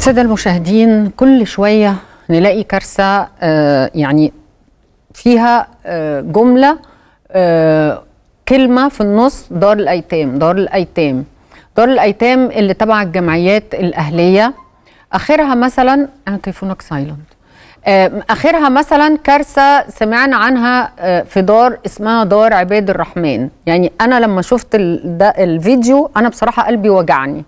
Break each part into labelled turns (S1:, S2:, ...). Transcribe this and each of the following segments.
S1: السادة المشاهدين كل شوية نلاقي كارثة آه، يعني فيها آه، جملة آه، كلمة في النص دار الأيتام دار الأيتام دار الأيتام اللي تبع الجمعيات الأهلية آخرها مثلا أنا تليفونك سايلنت آخرها مثلا كارثة سمعنا عنها في دار اسمها دار عباد الرحمن يعني أنا لما شفت الفيديو أنا بصراحة قلبي وجعني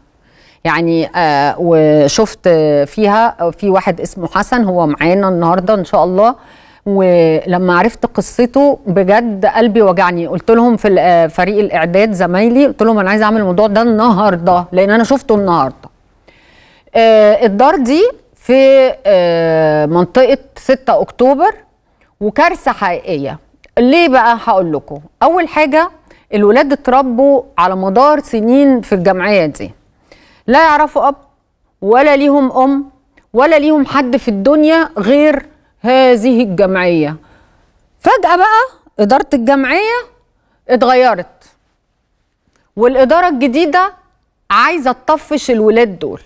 S1: يعني آه وشفت فيها في واحد اسمه حسن هو معانا النهارده ان شاء الله ولما عرفت قصته بجد قلبي وجعني قلت لهم في آه، فريق الاعداد زمايلي قلت لهم انا عايزه اعمل الموضوع ده النهارده لان انا شفته النهارده آه الدار دي في آه منطقه 6 اكتوبر وكارثه حقيقيه ليه بقى هقول لكم اول حاجه الولاد اتربوا على مدار سنين في الجمعيه دي لا يعرفوا اب ولا ليهم ام ولا ليهم حد في الدنيا غير هذه الجمعيه فجاه بقى اداره الجمعيه اتغيرت والاداره الجديده عايزه تطفش الولاد دول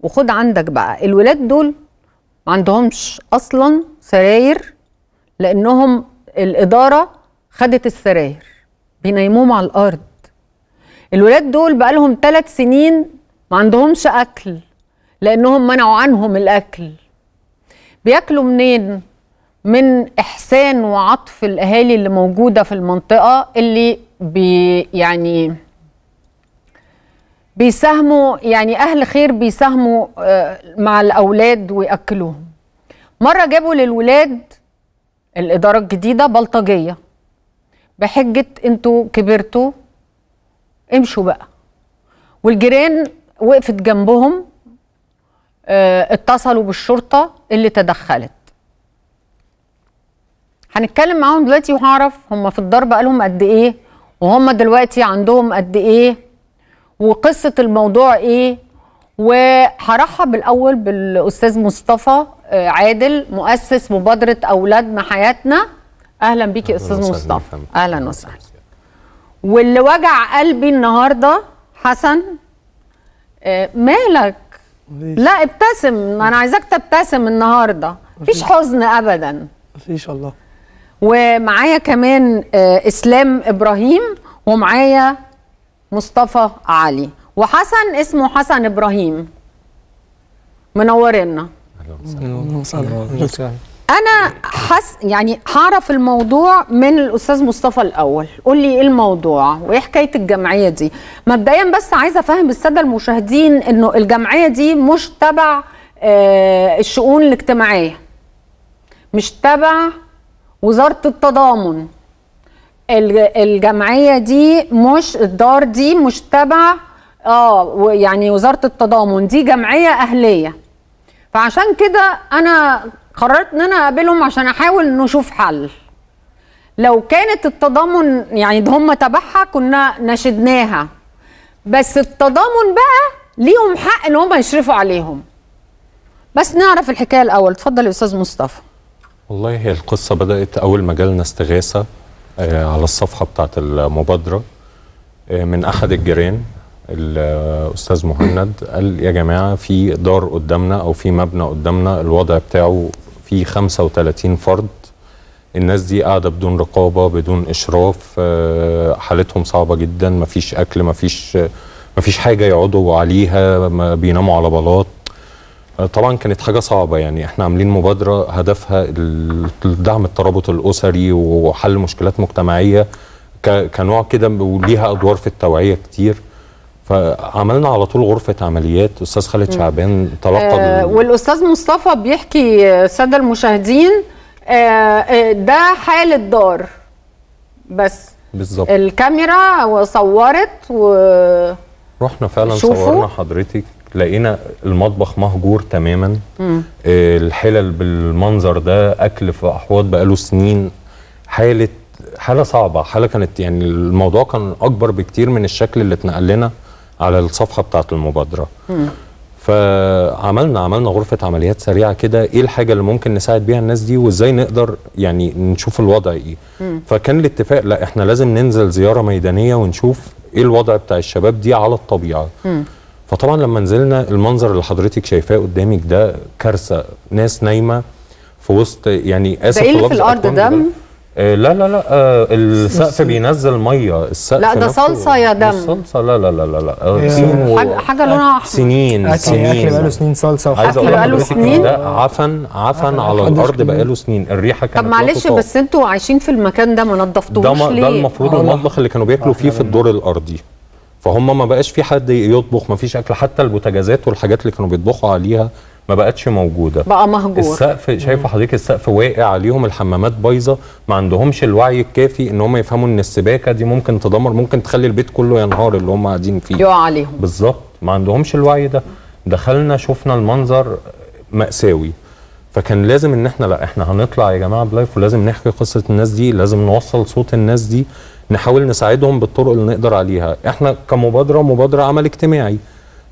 S1: وخد عندك بقى الولاد دول ما عندهمش اصلا سراير لانهم الاداره خدت السراير بينيموهم على الارض الولاد دول بقى لهم ثلاث سنين ما عندهمش اكل لانهم منعوا عنهم الاكل بياكلوا منين من احسان وعطف الاهالي اللي موجوده في المنطقه اللي بي يعني بيساهموا يعني اهل خير بيساهموا آه، مع الاولاد وياكلوهم مره جابوا للولاد الاداره الجديده بلطجيه بحجه انتوا كبرتوا امشوا بقى والجيران وقفت جنبهم آه، اتصلوا بالشرطه اللي تدخلت هنتكلم معاهم دلوقتي وهعرف هم في الضرب قالهم قد ايه وهم دلوقتي عندهم قد ايه وقصه الموضوع ايه وهرحب الاول بالاستاذ مصطفى آه، عادل مؤسس مبادره اولادنا حياتنا اهلا بيكي استاذ مصطفى اهلا وسهلا واللي وجع قلبي النهارده حسن آه، مالك مفيش. لا ابتسم انا عايزاك تبتسم النهارده مفيش حزن ابدا مفيش الله ومعايا كمان آه، اسلام ابراهيم ومعايا مصطفى علي وحسن اسمه حسن ابراهيم منورنا اهلا وسهلا انا حس يعني هعرف الموضوع من الاستاذ مصطفى الاول قول لي ايه الموضوع وايه حكايه الجمعيه دي مبدئيا بس عايزه افهم الساده المشاهدين انه الجمعيه دي مش تبع آه الشؤون الاجتماعيه مش تبع وزاره التضامن الجمعيه دي مش الدار دي مش تبع اه يعني وزاره التضامن دي جمعيه اهليه فعشان كده انا قررت ان انا اقابلهم عشان احاول نشوف حل لو كانت التضامن يعني هم تبعها كنا نشدناها بس التضامن بقى ليهم حق ان هم يشرفوا عليهم بس نعرف الحكايه الاول اتفضل يا استاذ مصطفى
S2: والله هي القصه بدات اول ما جالنا استغاثه آه، على الصفحه بتاعه المبادره آه، من احد الجيران الاستاذ مهند قال يا جماعه في دار قدامنا او في مبنى قدامنا الوضع بتاعه في 35 فرد الناس دي قاعده بدون رقابه بدون اشراف آه، حالتهم صعبه جدا مفيش اكل مفيش مفيش حاجه يقعدوا عليها بيناموا على بلاط آه، طبعا كانت حاجه صعبه يعني احنا عاملين مبادره هدفها دعم الترابط الاسري وحل مشكلات مجتمعيه كنوع كده وليها ادوار في التوعيه كتير فعملنا على طول غرفه عمليات استاذ خالد شعبان تلقى آه
S1: والاستاذ مصطفى بيحكي آه، ساده المشاهدين آه آه ده حاله دار بس بالظبط الكاميرا وصورت و
S2: رحنا فعلا شوفوا. صورنا حضرتك لقينا المطبخ مهجور تماما مم. آه الحلل بالمنظر ده اكل في احواض بقاله سنين حاله حاله صعبه حاله كانت يعني الموضوع كان اكبر بكتير من الشكل اللي اتنقل لنا على الصفحه بتاعه المبادره فعملنا عملنا غرفه عمليات سريعه كده ايه الحاجه اللي ممكن نساعد بيها الناس دي وازاي نقدر يعني نشوف الوضع ايه فكان الاتفاق لا احنا لازم ننزل زياره ميدانيه ونشوف ايه الوضع بتاع الشباب دي على الطبيعه فطبعا لما نزلنا المنظر اللي حضرتك شايفاه قدامك ده كارثه ناس نايمه في وسط يعني اسف إيه في, في الارض دم إيه، لا لا لا آه، السقف بينزل ميه السقف لا ده صلصه يا دم صلصه لا لا لا لا لا آه،
S1: حاجه لونها احمر
S2: سنين أكل سنين اكل بقاله سنين صلصه وحاجه اكل بقاله سنين ده عفن عفن على الارض بقاله سنين الريحه كانت طب معلش بس
S1: انتوا عايشين في المكان ده ما نضفتوش ليه ده المفروض آه، المطبخ
S2: اللي كانوا بياكلوا فيه في الدور الارضي فهم ما بقاش في حد يطبخ ما فيش اكل حتى البوتاجازات والحاجات اللي كانوا بيطبخوا عليها ما بقتش موجوده بقى مهجور السقف شايفه حضرتك السقف واقع عليهم الحمامات بايظه ما عندهمش الوعي الكافي ان هم يفهموا ان السباكه دي ممكن تدمر ممكن تخلي البيت كله ينهار اللي هم قاعدين فيه يقع عليهم بالظبط ما عندهمش الوعي ده دخلنا شفنا المنظر مأساوي فكان لازم ان احنا لا احنا هنطلع يا جماعه بلايف ولازم نحكي قصه الناس دي لازم نوصل صوت الناس دي نحاول نساعدهم بالطرق اللي نقدر عليها احنا كمبادره مبادره عمل اجتماعي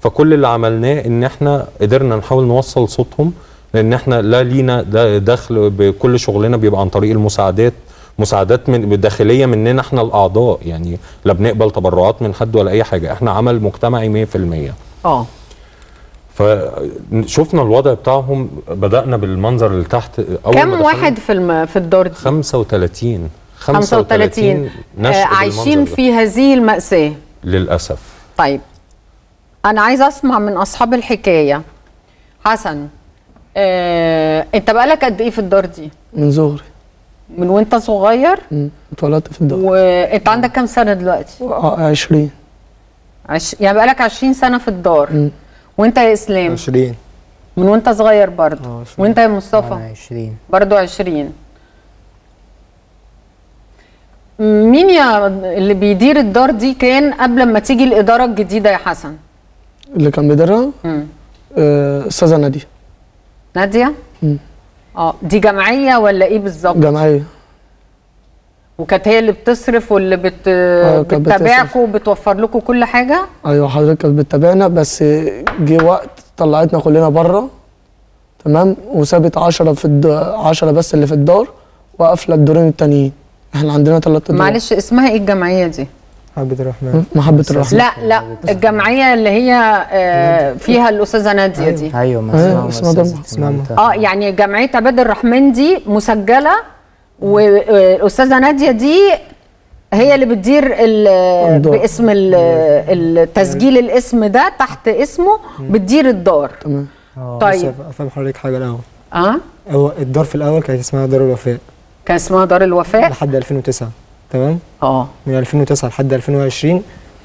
S2: فكل اللي عملناه ان احنا قدرنا نحاول نوصل صوتهم لان احنا لا لينا دخل بكل شغلنا بيبقى عن طريق المساعدات مساعدات من داخليه مننا احنا الاعضاء يعني لا بنقبل تبرعات من حد ولا اي حاجه احنا عمل مجتمعي 100% اه فشفنا الوضع بتاعهم بدانا بالمنظر اللي تحت اول كم واحد في الم... في الدور دي 35 35, 35 عايشين في
S1: هذه الماساه للاسف طيب انا عايزه اسمع من اصحاب الحكايه حسن آه، انت بقالك قد ايه في الدار دي من زهري من وانت صغير اتولدت في الدار وانت عندك كام سنه دلوقتي اه 20 عش... يعني بقالك 20 سنه في الدار م. وانت يا اسلام 20 من وانت صغير برضه آه، وانت يا مصطفى 20 برضه 20 مين يا اللي بيدير الدار دي كان قبل ما تيجي الاداره الجديده يا حسن
S3: اللي كان بيدرها آه، استاذه ناديه
S1: ناديه اه دي جمعيه ولا ايه بالظبط جمعيه وكانت هي اللي بتصرف واللي بت... آه بتتابعكم وبتوفر لكم كل حاجه
S3: ايوه حضرتك كانت بتتابعنا بس جه وقت طلعتنا كلنا بره تمام وسابت 10 في 10 الد... بس اللي في الدار وقافله الدورين التانيين احنا عندنا ثلاث دور معلش
S1: اسمها ايه الجمعيه دي
S3: محبة الرحمن محبة الرحمن لا
S1: لا الجمعية اللي هي آه، فيها الأستاذة نادية أيوة. دي أيوة,
S3: أيوة، ما اسمها اه
S1: يعني جمعية عباد الرحمن دي مسجلة والأستاذة نادية دي هي اللي بتدير باسم التسجيل الاسم ده تحت اسمه بتدير الدار تمام
S3: آه، طيب افهم حضرتك حاجه الاول اه هو الدار في الاول كانت اسمها دار الوفاء
S1: كان اسمها دار الوفاء
S3: لحد 2009 تمام اه من 2009 لحد 2020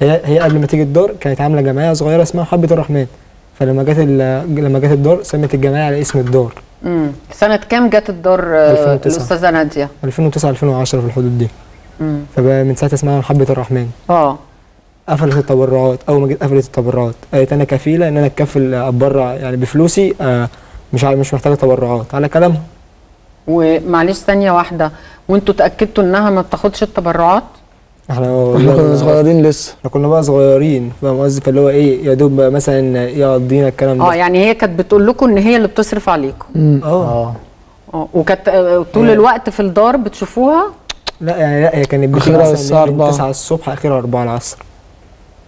S3: هي هي قبل ما تيجي الدار كانت عامله جمعيه صغيره اسمها حبه الرحمن فلما جت لما جت الدار سمت الجمعيه على اسم الدار
S1: امم سنه كام جت الدار آه، الاستاذه ناديه
S3: 2009 2010 في الحدود دي امم فبقى من ساعتها اسمها حبه الرحمن اه قفلت التبرعات اول ما جت قفلت التبرعات قالت انا كفيله ان انا اتكفل آه، اتبرع يعني بفلوسي آه، مش مش محتاجه تبرعات على كلامها
S1: ومعلش ثانيه واحده وانتوا اتاكدتوا انها ما بتاخدش التبرعات
S3: احنا احنا كنا صغيرين لسه احنا كنا بقى صغيرين فاهم قصدي فاللي هو ايه يا دوب مثلا يقضينا الكلام ده اه
S1: يعني هي كانت بتقول لكم ان هي اللي بتصرف عليكم آه. اه اه وكانت آه، طول آه. الوقت في الدار بتشوفوها
S3: لا يعني لا هي كانت بتيجي الساعه 4 9 الصبح اخرها 4 العصر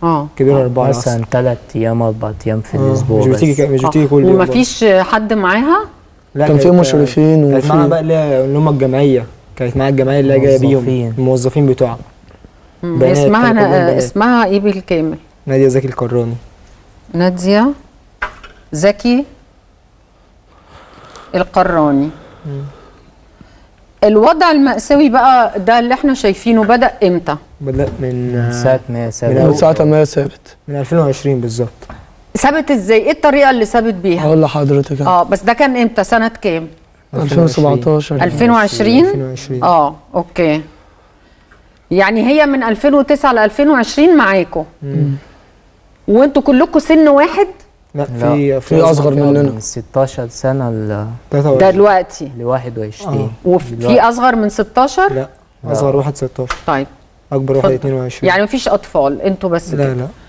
S1: اه كبيره 4
S3: العصر مثلا ثلاث ايام اربع ايام في الاسبوع مش بتيجي مش بتيجي كل يوم ومفيش
S1: حد معاها
S3: كان في مشرفين وفي كانت معاها بقى اللي هم الجمعيه كانت معاها الجمعيه اللي جايه بيهم الموظفين بتوعها اسمها أنا
S1: اسمها ايه بالكامل؟
S3: ناديه زكي القراني
S1: ناديه زكي القراني الوضع المأساوي بقى ده اللي احنا شايفينه بدأ امتى؟
S3: بدأ من, من ساعة ما سابت ثابت من ساعة ما سابت ثابت من 2020 بالظبط
S1: ثابت ازاي ايه الطريقه اللي ثابت بيها اقول لحضرتك اه بس ده كان امتى سنه كام
S3: 2017 2020 2020 اه
S1: اوكي يعني هي من 2009 ل 2020 معاكم وانتوا كلكم سن واحد
S3: لا في في اصغر مننا من 16 سنه ل 23 ده دلوقتي ل 21 آه. وفي اصغر
S1: من 16 لا اصغر
S3: واحد 16 طيب اكبر واحد 22 يعني
S1: مفيش اطفال انتوا بس لا كده.
S3: لا